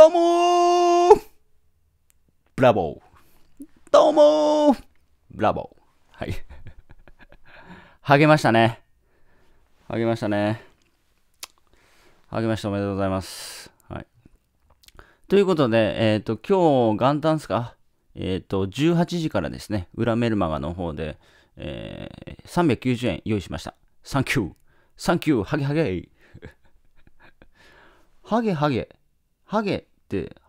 どうもブラボーどうもブラボーはい。励 ましたね。励ましたね。励ましたおめでとうございます。はい。ということで、えっ、ー、と、今日元旦っすかえっ、ー、と、18時からですね、裏メルマガの方で、えー、390円用意しました。サンキューサンキューハゲハゲ ハゲハゲハゲ、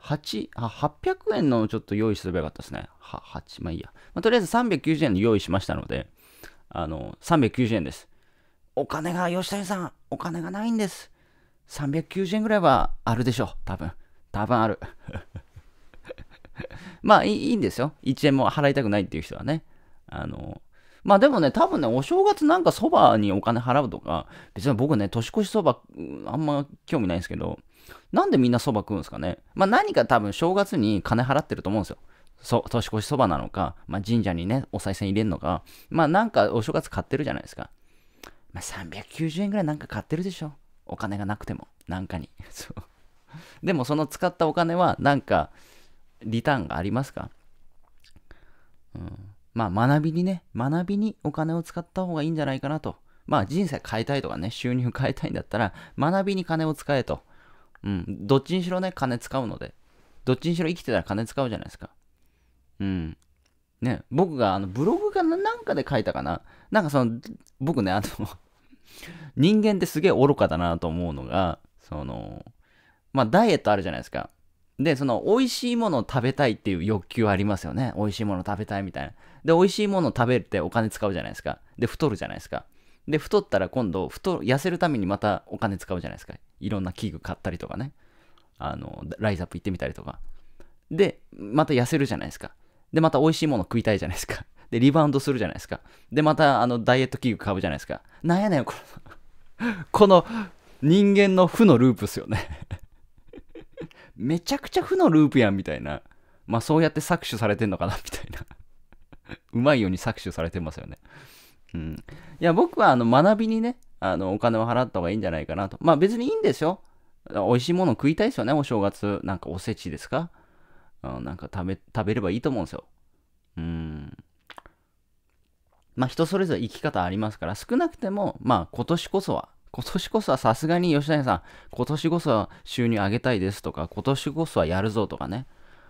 8、あ、800円のちょっと用意すればよかったですね。は、8、まあいいや。まあ、とりあえず390円の用意しましたので、あの、390円です。お金が、吉谷さん、お金がないんです。390円ぐらいはあるでしょう。多分。多分ある。まあいいんですよ。1円も払いたくないっていう人はね。あの、まあでもね、多分ね、お正月なんかそばにお金払うとか、別に僕ね、年越しそば、あんま興味ないんですけど、なんでみんなそば食うんですかね。まあ何か多分正月に金払ってると思うんですよ。そ年越しそばなのか、まあ、神社にね、お賽銭入れるのか、まあなんかお正月買ってるじゃないですか。まあ390円ぐらいなんか買ってるでしょ。お金がなくても、なんかに。そう。でもその使ったお金は、なんか、リターンがありますかうん。まあ学びにね、学びにお金を使った方がいいんじゃないかなと。まあ人生変えたいとかね、収入変えたいんだったら、学びに金を使えと。うん、どっちにしろね、金使うので。どっちにしろ生きてたら金使うじゃないですか。うん。ね、僕があのブログかなんかで書いたかな。なんかその、僕ね、あの人間ってすげえ愚かだなと思うのが、その、まあダイエットあるじゃないですか。で、その、美味しいものを食べたいっていう欲求ありますよね。美味しいもの食べたいみたいな。で、美味しいもの食べるってお金使うじゃないですか。で、太るじゃないですか。で、太ったら今度、太、痩せるためにまたお金使うじゃないですか。いろんな器具買ったりとかね。あの、ライズアップ行ってみたりとか。で、また痩せるじゃないですか。で、また美味しいもの食いたいじゃないですか。で、リバウンドするじゃないですか。で、また、あの、ダイエット器具買うじゃないですか。なんやねん、このこの人間の負のループっすよねめちゃくちゃ負のループやんみたいな。まあそうやって搾取されてんのかなみたいな。うまいように搾取されてますよね。うん。いや、僕はあの学びにね、あのお金を払った方がいいんじゃないかなと。まあ別にいいんですよ。美味しいもの食いたいですよね、お正月。なんかおせちですか、うん、なんか食べ、食べればいいと思うんですよ。うん。まあ人それぞれ生き方ありますから、少なくても、まあ今年こそは今年こそはさすがに吉谷さん、今年こそは収入上げたいですとか、今年こそはやるぞとかね、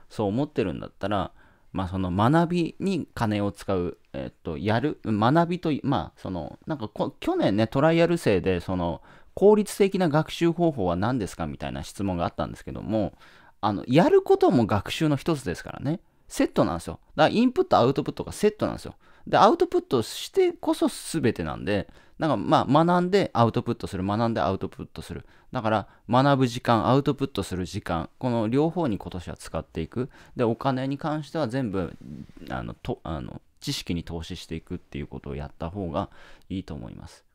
そう思ってるんだったら、まあ、その学びに金を使う、えっと、やる、学びと、まあ、その、なんか去年ね、トライアル生で、その、効率的な学習方法は何ですかみたいな質問があったんですけども、あの、やることも学習の一つですからね。セットなんですよ。だからインプット、アウトプットがセットなんですよ。で、アウトプットしてこそ全てなんで、なんかまあ学んでアウトプットする、学んでアウトプットする。だから学ぶ時間、アウトプットする時間、この両方に今年は使っていく。で、お金に関しては全部、あの、とあの知識に投資していくっていうことをやった方がいいと思います。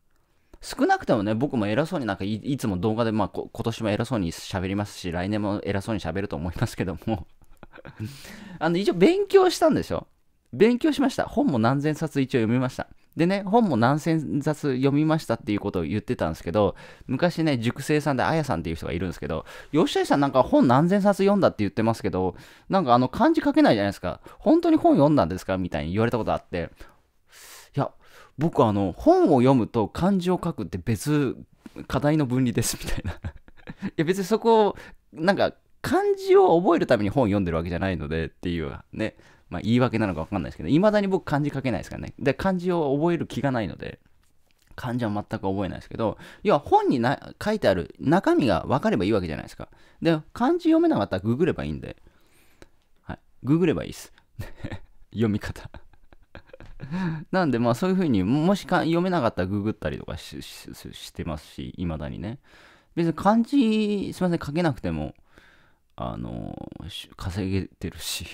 少なくともね、僕も偉そうになんかいつも動画で、まあ今年も偉そうに喋りますし、来年も偉そうに喋ると思いますけどもあの、一応勉強したんでしょ勉強しました。本も何千冊一応読みました。でね、本も何千冊読みましたっていうことを言ってたんですけど、昔ね、塾生さんであやさんっていう人がいるんですけど、吉田さんなんか本何千冊読んだって言ってますけど、なんかあの漢字書けないじゃないですか。本当に本読んだんですかみたいに言われたことあって、いや、僕あの、本を読むと漢字を書くって別、課題の分離ですみたいないや別にそこを、なんか漢字を覚えるために本読んでるわけじゃないのでっていうね、まあ、言い訳なのか分かんないですけど、いまだに僕漢字書けないですからね。で、漢字を覚える気がないので、漢字は全く覚えないですけど、要は本にな書いてある中身が分かればいいわけじゃないですか。で、漢字読めなかったらググればいいんで、はい、ググればいいです。読み方なんでまあそういうふうにもしか読めなかったらググったりとかしてますし、いまだにね。別に漢字、すいません、書けなくても、あの、稼げてるし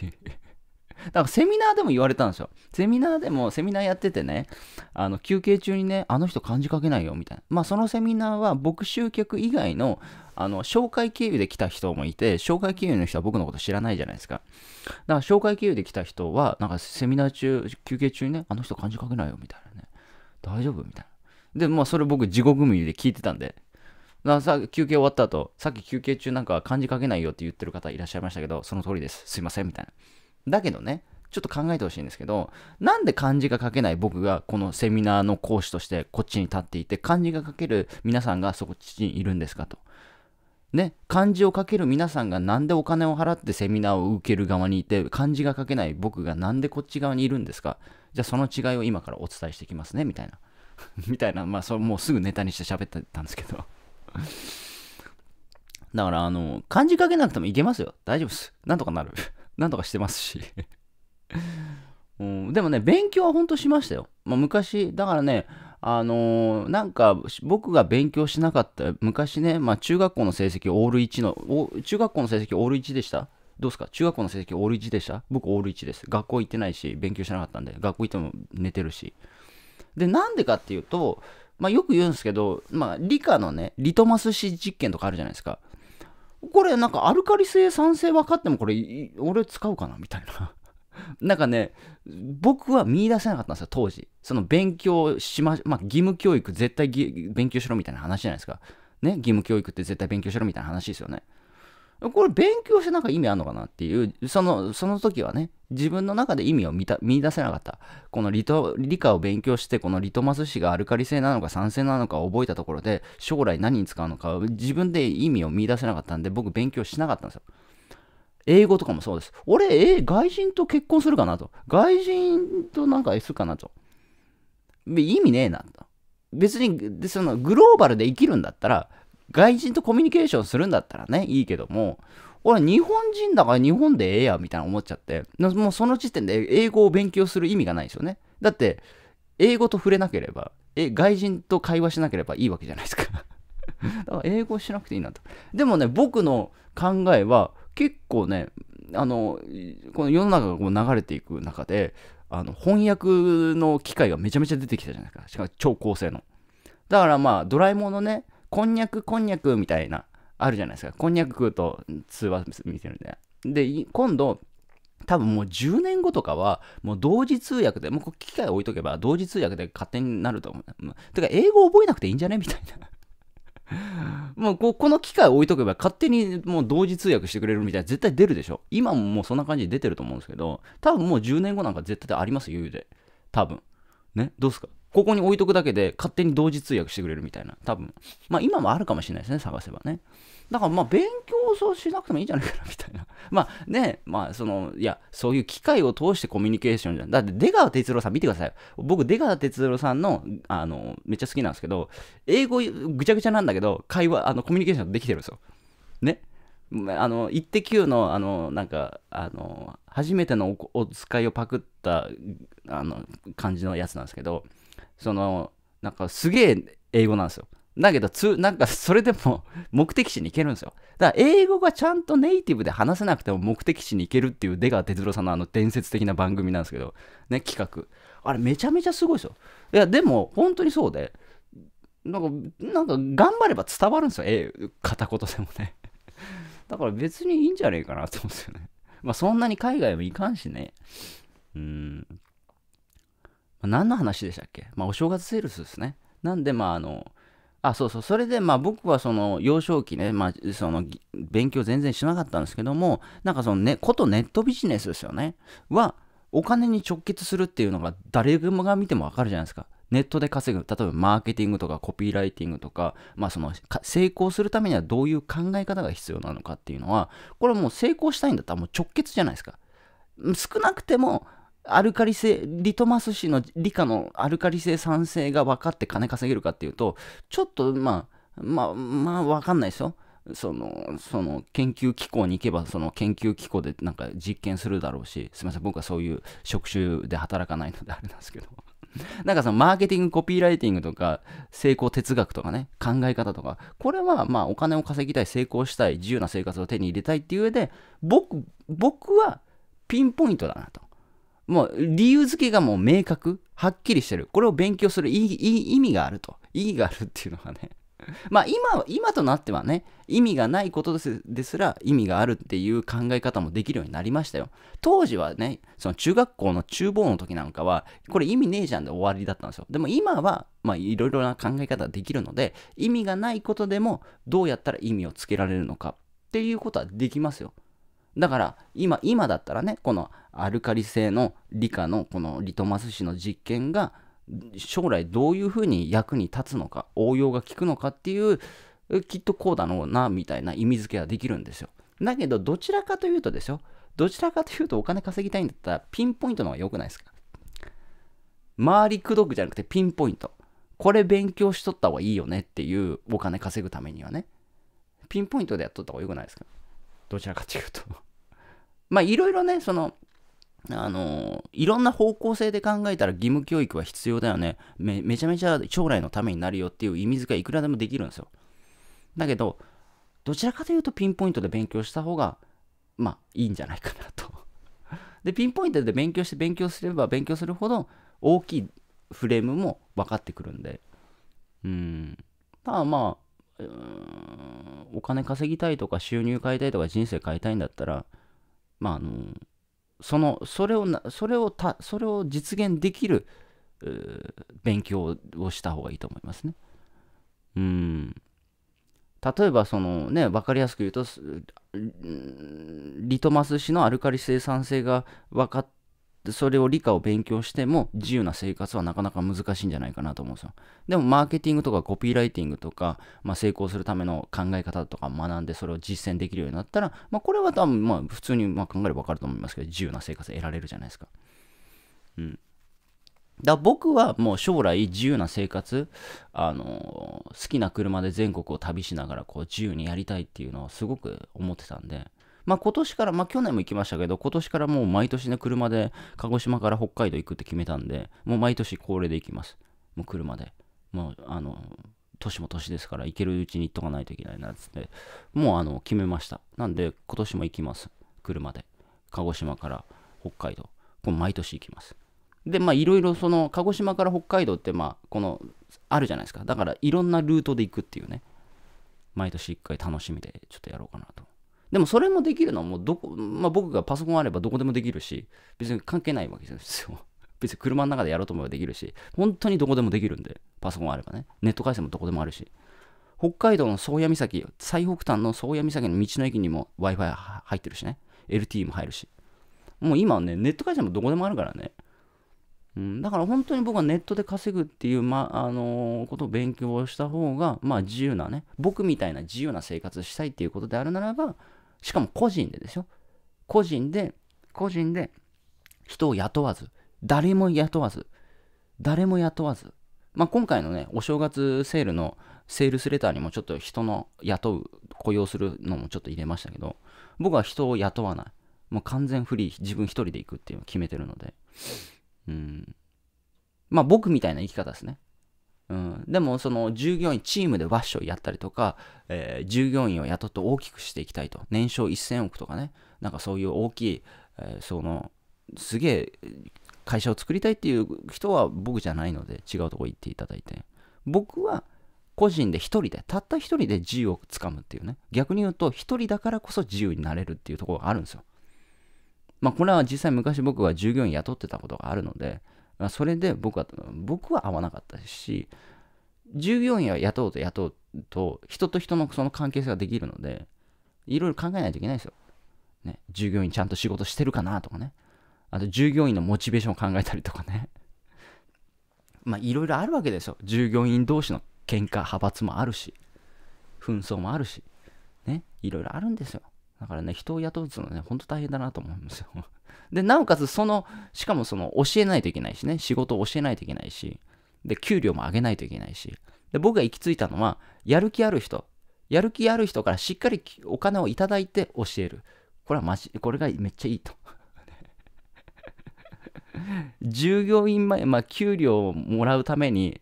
だ からセミナーでも言われたんですよ。セミナーでも、セミナーやっててね、あの休憩中にね、あの人漢字書けないよみたいな。まあそのセミナーは僕集客以外の、あの、紹介経由で来た人もいて、紹介経由の人は僕のこと知らないじゃないですか。だから紹介経由で来た人は、なんかセミナー中、休憩中にね、あの人漢字書けないよみたいなね。大丈夫みたいな。で、まあそれ僕地獄耳で聞いてたんで、なさ休憩終わった後、さっき休憩中なんか漢字書けないよって言ってる方いらっしゃいましたけど、その通りです。すいません、みたいな。だけどね、ちょっと考えてほしいんですけど、なんで漢字が書けない僕がこのセミナーの講師としてこっちに立っていて、漢字が書ける皆さんがそこっちにいるんですかと。ね、漢字を書ける皆さんがなんでお金を払ってセミナーを受ける側にいて、漢字が書けない僕がなんでこっち側にいるんですかじゃあその違いを今からお伝えしていきますね、みたいな。みたいな、まあ、そもうすぐネタにして喋ってたんですけどだから、あの、漢字書けなくてもいけますよ。大丈夫です。なんとかなる。なんとかしてますし。うん、でもね、勉強は本当しましたよ。まあ、昔、だからね、あのー、なんか僕が勉強しなかった昔ね、まあ、中学校の成績オール1の中学校の成績オール1でしたどうですか中学校の成績オール1でした僕オール1です学校行ってないし勉強しなかったんで学校行っても寝てるしでなんでかっていうとまあ、よく言うんですけど、まあ、理科のね、リトマス紙実験とかあるじゃないですか。これ、なんかアルカリ性、酸性分かっても、これ、俺使うかなみたいな。なんかね、僕は見出せなかったんですよ、当時。その勉強しま、まあ、義務教育絶対勉強しろみたいな話じゃないですか。ね、義務教育って絶対勉強しろみたいな話ですよね。これ勉強してなんか意味あるのかなっていう、その、その時はね、自分の中で意味を見出せなかった。このリト理科を勉強して、このリトマス紙がアルカリ性なのか酸性なのかを覚えたところで、将来何に使うのか、自分で意味を見出せなかったんで、僕勉強しなかったんですよ。英語とかもそうです。俺、え外人と結婚するかなと。外人となんかするかなと。意味ねえなと。別に、その、グローバルで生きるんだったら、外人とコミュニケーションするんだったらね、いいけども、俺日本人だから日本でええや、みたいな思っちゃって、もうその時点で英語を勉強する意味がないですよね。だって、英語と触れなければ、え、外人と会話しなければいいわけじゃないですか だから英語しなくていいなと。でもね、僕の考えは結構ね、あの、この世の中がこう流れていく中で、あの翻訳の機会がめちゃめちゃ出てきたじゃないですか。しかも超高性能。だからまあ、ドラえもんのね、こんにゃくこんにゃくみたいな、あるじゃないですか。こんにゃく食うと通話見てるんで。で、今度、多分もう10年後とかは、もう同時通訳で、もう機械置いとけば同時通訳で勝手になると思う。てか、英語覚えなくていいんじゃねみたいな。もうここの機械置いとけば勝手にもう同時通訳してくれるみたいな絶対出るでしょ。今ももうそんな感じで出てると思うんですけど、多分もう10年後なんか絶対ありますよ、言うで。多分。ね、どうすかここに置いとくだけで勝手に同時通訳してくれるみたいな、多分。まあ今もあるかもしれないですね、探せばね。だからまあ勉強をしなくてもいいんじゃないかな、みたいな。まあね、まあその、いや、そういう機会を通してコミュニケーションじゃん。だって出川哲郎さん見てください。僕出川哲郎さんの、あの、めっちゃ好きなんですけど、英語ぐちゃぐちゃなんだけど、会話、あの、コミュニケーションできてるんですよ。ね。あの、イッテ Q の、あの、なんか、あの、初めてのおお使いをパクった、あの、感じのやつなんですけど、その、なんかすげえ英語なんですよ。だけどつ、なんかそれでも目的地に行けるんですよ。だから英語がちゃんとネイティブで話せなくても目的地に行けるっていう出川哲朗さんのあの伝説的な番組なんですけど、ね、企画。あれめちゃめちゃすごいですよ。いや、でも本当にそうで、なんか、なんか頑張れば伝わるんですよ。ええ、片言でもね。だから別にいいんじゃねえかなと思うんですよね。まあそんなに海外もいかんしね。何の話でしたっけまあ、お正月セールスですね。なんで、まあ、あの、あ、そうそう。それで、まあ僕はその幼少期ね、まあその勉強全然しなかったんですけども、なんかそのね、ことネットビジネスですよね。は、お金に直結するっていうのが誰が見てもわかるじゃないですか。ネットで稼ぐ、例えばマーケティングとかコピーライティングとか、まあその成功するためにはどういう考え方が必要なのかっていうのは、これはもう成功したいんだったらもう直結じゃないですか。少なくても、アルカリ性、リトマス紙の理科のアルカリ性酸性が分かって金稼げるかっていうと、ちょっと、まあ、まあ、まあ、分かんないですよ。その、その、研究機構に行けば、その研究機構でなんか実験するだろうし、すみません、僕はそういう職種で働かないのであれなんですけど。なんかそのマーケティング、コピーライティングとか、成功哲学とかね、考え方とか、これはまあお金を稼ぎたい、成功したい、自由な生活を手に入れたいっていう上で、僕、僕はピンポイントだなと。もう理由付けがもう明確、はっきりしてる。これを勉強する意味があると。意義があるっていうのがね。まあ今、今となってはね、意味がないことですら意味があるっていう考え方もできるようになりましたよ。当時はね、その中学校の厨房の時なんかは、これ意味ねえじゃんで終わりだったんですよ。でも今は、まあいろいろな考え方ができるので、意味がないことでもどうやったら意味をつけられるのかっていうことはできますよ。だから今、今だったらね、このアルカリ性の理科のこのリトマス紙の実験が将来どういうふうに役に立つのか、応用が効くのかっていう、きっとこうだろうな、みたいな意味付けはできるんですよ。だけど、どちらかというとですよ、どちらかというとお金稼ぎたいんだったらピンポイントの方が良くないですか周りくどくじゃなくてピンポイント。これ勉強しとった方がいいよねっていうお金稼ぐためにはね。ピンポイントでやっとった方が良くないですかどちらかというとまあいろいろね、その、あのいろんな方向性で考えたら義務教育は必要だよねめ。めちゃめちゃ将来のためになるよっていう意味づけいくらでもできるんですよ。だけど、どちらかというとピンポイントで勉強した方が、まあいいんじゃないかなと。で、ピンポイントで勉強して勉強すれば勉強するほど大きいフレームも分かってくるんで。うん。ただまあ、お金稼ぎたいとか収入変えたいとか人生変えたいんだったら、まあ、あのそのそれをそれをたそれを実現できる勉強をした方がいいと思いますね。うん例えばそのね分かりやすく言うとリトマス紙のアルカリ生産性が分かっそれを理科を勉強しても自由な生活はなかなか難しいんじゃないかなと思うんですよ。でもマーケティングとかコピーライティングとか、まあ、成功するための考え方とか学んでそれを実践できるようになったら、まあ、これは多分まあ普通にまあ考えればわかると思いますけど自由な生活得られるじゃないですか。うん。だ僕はもう将来自由な生活、あの好きな車で全国を旅しながらこう自由にやりたいっていうのをすごく思ってたんで、まあ、今年から、まあ、去年も行きましたけど、今年からもう毎年ね、車で鹿児島から北海道行くって決めたんで、もう毎年恒例で行きます。もう車で。もう、あの、年も年ですから、行けるうちに行っとかないといけないな、つって。もう、あの、決めました。なんで、今年も行きます。車で。鹿児島から北海道。こう毎年行きます。で、まあ、いろいろその、鹿児島から北海道って、まあ、この、あるじゃないですか。だから、いろんなルートで行くっていうね。毎年一回楽しみで、ちょっとやろうかなとでもそれもできるのはもうどこ、まあ、僕がパソコンあればどこでもできるし、別に関係ないわけですよ。別に車の中でやろうと思えばできるし、本当にどこでもできるんで、パソコンあればね。ネット回線もどこでもあるし。北海道の宗谷岬、最北端の宗谷岬の道の駅にも Wi-Fi 入ってるしね。LT も入るし。もう今はね、ネット回線もどこでもあるからね。うん、だから本当に僕はネットで稼ぐっていう、まあのー、ことを勉強した方が、まあ、自由なね、僕みたいな自由な生活したいっていうことであるならば、しかも個人ででしょ個人で、個人で人を雇わず、誰も雇わず、誰も雇わず。まあ、今回のね、お正月セールのセールスレターにもちょっと人の雇う、雇用するのもちょっと入れましたけど、僕は人を雇わない。もう完全フリー、自分一人で行くっていうのを決めてるので。うん。まあ僕みたいな生き方ですね。うん、でもその従業員チームでワッションやったりとか、えー、従業員を雇って大きくしていきたいと年商1000億とかねなんかそういう大きい、えー、そのすげえ会社を作りたいっていう人は僕じゃないので違うとこ行っていただいて僕は個人で1人でたった1人で自由をつかむっていうね逆に言うと1人だからこそ自由になれるっていうところがあるんですよまあこれは実際昔僕は従業員雇ってたことがあるのでそれで僕は、僕は合わなかったし、従業員は雇うと雇うと、人と人のその関係性ができるので、いろいろ考えないといけないですよ。ね、従業員ちゃんと仕事してるかなとかね。あと、従業員のモチベーションを考えたりとかね。まあ、いろいろあるわけですよ。従業員同士の喧嘩、派閥もあるし、紛争もあるし、ね、いろいろあるんですよ。だからね、人を雇うっうのはね、ほんと大変だなと思いますよ。で、なおかつ、その、しかもその、教えないといけないしね、仕事を教えないといけないし、で、給料も上げないといけないし、で、僕が行き着いたのは、やる気ある人、やる気ある人からしっかりお金をいただいて教える。これはマジ、これがめっちゃいいと。従業員前、まあ、給料をもらうために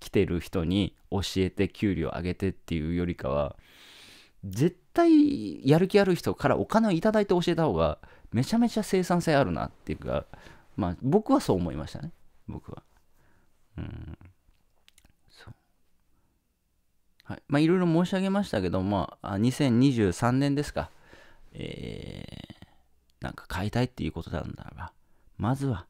来てる人に教えて給料上げてっていうよりかは、絶対やる気ある人からお金をいただいて教えた方がめちゃめちゃ生産性あるなっていうかまあ僕はそう思いましたね僕はうんそうはいまあいろいろ申し上げましたけどまあ2023年ですかえー、なんか買いたいっていうことなんだらばまずは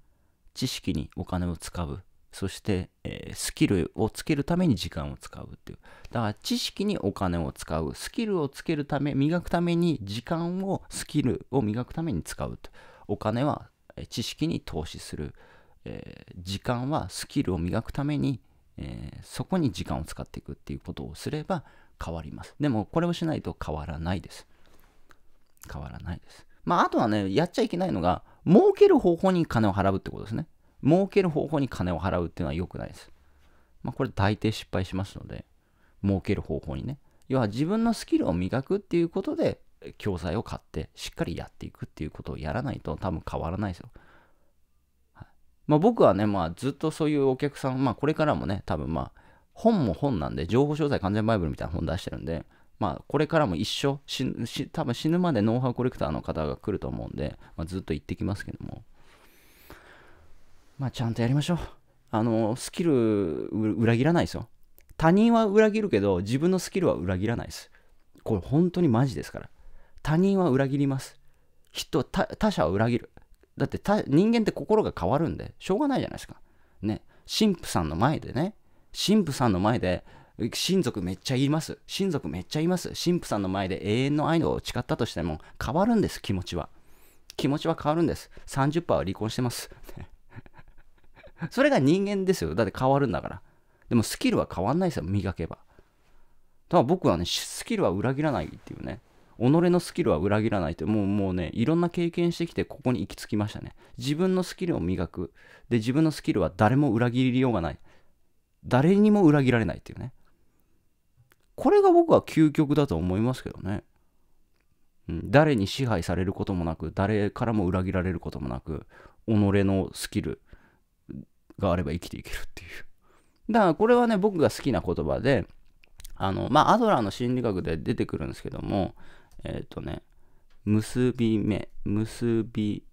知識にお金を使うそして、えー、スキルをつけるために時間を使うっていう。だから知識にお金を使う。スキルをつけるため、磨くために時間を、スキルを磨くために使うと。お金は知識に投資する。えー、時間はスキルを磨くために、えー、そこに時間を使っていくっていうことをすれば変わります。でもこれをしないと変わらないです。変わらないです。まああとはね、やっちゃいけないのが、儲ける方法に金を払うってことですね。儲ける方法に金を払うっていうのは良くないです。まあ、これ大抵失敗しますので、儲ける方法にね。要は自分のスキルを磨くっていうことで、教材を買って、しっかりやっていくっていうことをやらないと多分変わらないですよ。はい、まあ、僕はね、まあ、ずっとそういうお客さん、まあ、これからもね、多分まあ、本も本なんで、情報商材完全バイブルみたいな本出してるんで、まあ、これからも一生、多分死ぬまでノウハウコレクターの方が来ると思うんで、まあ、ずっと言ってきますけども。まあ、ちゃんとやりましょう。あの、スキル裏切らないですよ。他人は裏切るけど、自分のスキルは裏切らないです。これ本当にマジですから。他人は裏切ります。人、他他者は裏切る。だって人間って心が変わるんで、しょうがないじゃないですか。ね。神父さんの前でね、神父さんの前で、親族めっちゃいます。親族めっちゃいます。神父さんの前で永遠の愛を誓ったとしても変わるんです、気持ちは。気持ちは変わるんです。30%は離婚してます。それが人間ですよ。だって変わるんだから。でもスキルは変わんないですよ、磨けば。ただ僕はね、スキルは裏切らないっていうね。己のスキルは裏切らないって、もうもうね、いろんな経験してきて、ここに行き着きましたね。自分のスキルを磨く。で、自分のスキルは誰も裏切りようがない。誰にも裏切られないっていうね。これが僕は究極だと思いますけどね。うん、誰に支配されることもなく、誰からも裏切られることもなく、己のスキル、があれば生きていけるっていう。だからこれはね、僕が好きな言葉で、あの、まあ、アドラーの心理学で出てくるんですけども、えっ、ー、とね、結び目、結び、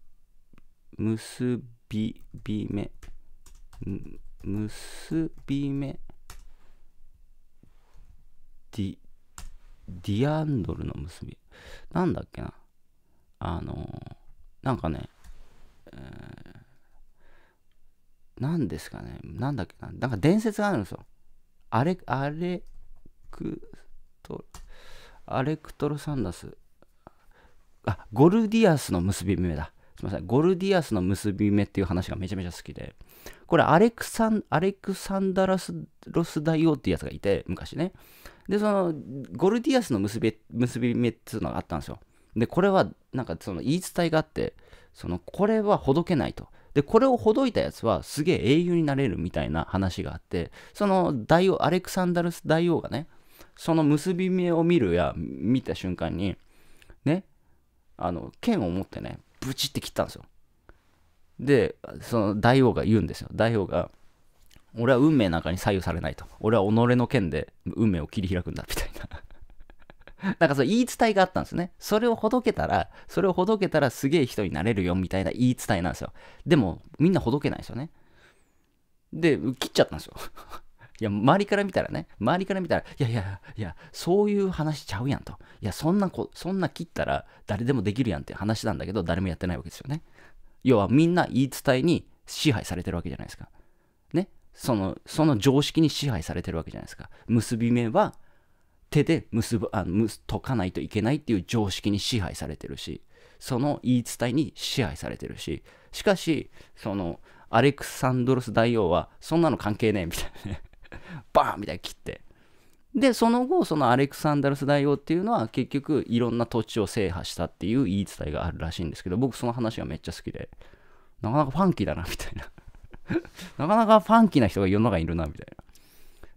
結び、び目、結び目、ディ、ディアンドルの結び。なんだっけな。あの、なんかね、えー何ですかねなんだっけななんか伝説があるんですよアレアレクトアレクトロサンダスあゴルディアスの結び目だすみませんゴルディアスの結び目っていう話がめちゃめちゃ好きでこれアレクサンアレクサンダラスロス大王っていうやつがいて昔ねでそのゴルディアスの結び結び目っていうのがあったんですよでこれはなんかその言い伝えがあってそのこれはほどけないとで、これをほどいたやつはすげえ英雄になれるみたいな話があって、その大王、アレクサンダルス大王がね、その結び目を見るや、見た瞬間に、ね、あの、剣を持ってね、ブチって切ったんですよ。で、その大王が言うんですよ。大王が、俺は運命なんかに左右されないと。俺は己の剣で運命を切り開くんだ、みたいな なんかそう言い伝えがあったんですね。それをほどけたら、それをほどけたらすげえ人になれるよみたいな言い伝えなんですよ。でも、みんなほどけないですよね。で、切っちゃったんですよ。いや、周りから見たらね、周りから見たら、いやいやいや、そういう話ちゃうやんと。いや、そんなこ、そんな切ったら誰でもできるやんって話なんだけど、誰もやってないわけですよね。要はみんな言い伝えに支配されてるわけじゃないですか。ね。その、その常識に支配されてるわけじゃないですか。結び目は手で結ぶあの解かないといけないっていう常識に支配されてるしその言い伝えに支配されてるししかしそのアレクサンドロス大王はそんなの関係ねえみたいなね バーンみたいに切ってでその後そのアレクサンドルス大王っていうのは結局いろんな土地を制覇したっていう言い伝えがあるらしいんですけど僕その話がめっちゃ好きでなかなかファンキーだなみたいな なかなかファンキーな人が世の中にいるなみたいな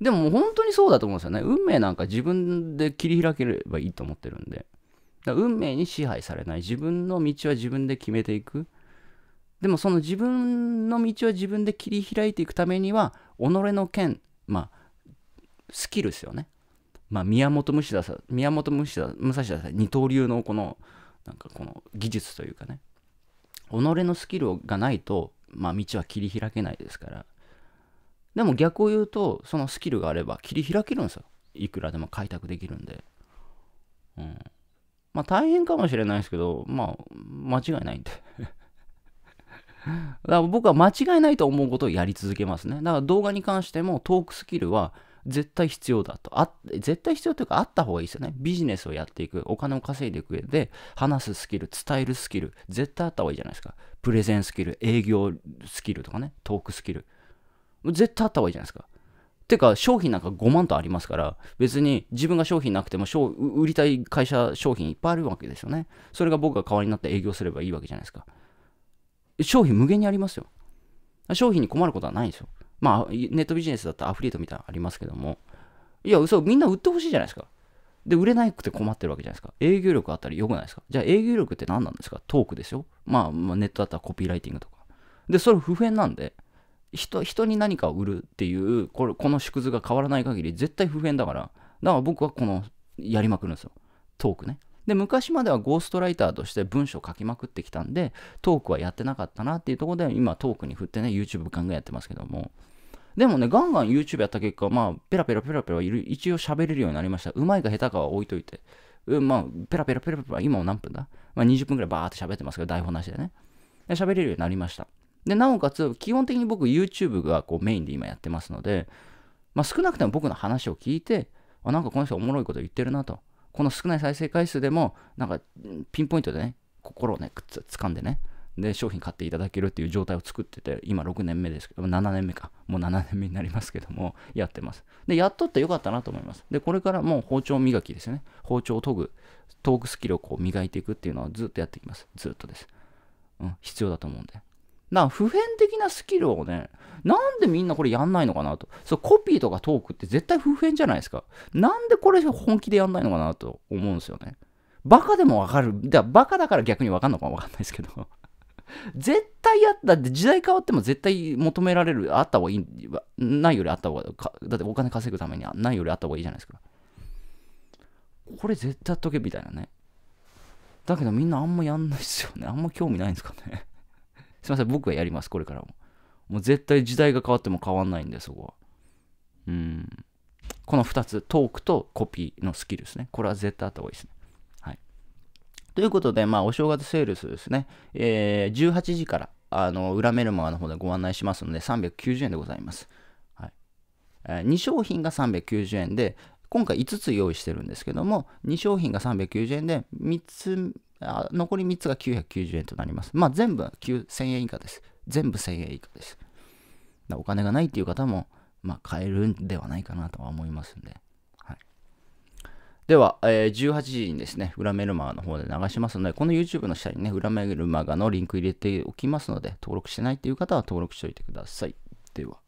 でも本当にそうだと思うんですよね。運命なんか自分で切り開ければいいと思ってるんで。だ運命に支配されない。自分の道は自分で決めていく。でもその自分の道は自分で切り開いていくためには、己の剣、まあ、スキルですよね。まあ、宮本武蔵さん、宮本武蔵武蔵さん、二刀流のこの、なんかこの技術というかね、己のスキルがないと、まあ、道は切り開けないですから。でも逆を言うと、そのスキルがあれば切り開けるんですよ。いくらでも開拓できるんで。うん。まあ大変かもしれないですけど、まあ間違いないんで だから僕は間違いないと思うことをやり続けますね。だから動画に関してもトークスキルは絶対必要だと。あ絶対必要というかあった方がいいですよね。ビジネスをやっていく、お金を稼いでいく上で、話すスキル、伝えるスキル、絶対あった方がいいじゃないですか。プレゼンスキル、営業スキルとかね、トークスキル。絶対あった方がいいじゃないですか。てか、商品なんか5万とありますから、別に自分が商品なくても、売りたい会社、商品いっぱいあるわけですよね。それが僕が代わりになって営業すればいいわけじゃないですか。商品無限にありますよ。商品に困ることはないんですよ。まあ、ネットビジネスだったらアフリエイトみたいなのありますけども、いや、嘘、みんな売ってほしいじゃないですか。で、売れなくて困ってるわけじゃないですか。営業力あったら良くないですか。じゃあ営業力って何なんですかトークですよ。まあ、まあ、ネットだったらコピーライティングとか。で、それ普遍なんで、人人に何かを売るっていうこれこの縮図が変わらない限り絶対不変だからだから僕はこのやりまくるんですよトークねで昔まではゴーストライターとして文章書きまくってきたんでトークはやってなかったなっていうところで今トークに振ってね YouTube ガンガンやってますけどもでもねガンガン YouTube やった結果まあペラペラペラペラ一応喋れるようになりましたうまいか下手かは置いといてうまあ、ペラペラペラペラ、今も何分だまあ、20分くらいバーって喋ってますけど、台本なしでね。喋れるようになりました。で、なおかつ、基本的に僕 YouTube がこうメインで今やってますので、まあ、少なくとも僕の話を聞いて、あ、なんかこの人おもろいこと言ってるなと。この少ない再生回数でも、なんかピンポイントでね、心をね、つ掴んでね、で、商品買っていただけるっていう状態を作ってて、今6年目ですけど、7年目か。もう7年目になりますけども、やってます。で、やっとってよかったなと思います。で、これからもう包丁磨きですね。包丁を研ぐ、トークスキルをこう磨いていくっていうのをずっとやっていきます。ずっとです。うん、必要だと思うんで。な普遍的なスキルをね、なんでみんなこれやんないのかなと。そう、コピーとかトークって絶対普遍じゃないですか。なんでこれ本気でやんないのかなと思うんですよね。バカでもわかる。だバカだから逆にわかんのかわかんないですけど。絶対やった。って時代変わっても絶対求められる。あった方がいい。ないよりあった方がだってお金稼ぐためにないよりあった方がいいじゃないですか。これ絶対やっとけみたいなね。だけどみんなあんまやんないっすよね。あんま興味ないんですかね。すいません、僕がやります、これからも。もう絶対時代が変わっても変わんないんで、そこは。うん。この2つ、トークとコピーのスキルですね。これは絶対あった方がいいですね。はい。ということで、まあ、お正月セールスですね。えー、18時から、あの、裏メルマガの方でご案内しますので、390円でございます。はい。えー、2商品が390円で、今回5つ用意してるんですけども、2商品が390円で、3つあ残り3つが990円となります。まあ、全部9 0 0 0円以下です。全部1000円以下です。お金がないっていう方も、まあ、買えるんではないかなとは思いますんで。はい、では、えー、18時にですね、裏メルマガの方で流しますので、この YouTube の下にね、裏メルマガのリンク入れておきますので、登録してないっていう方は登録しておいてください。では。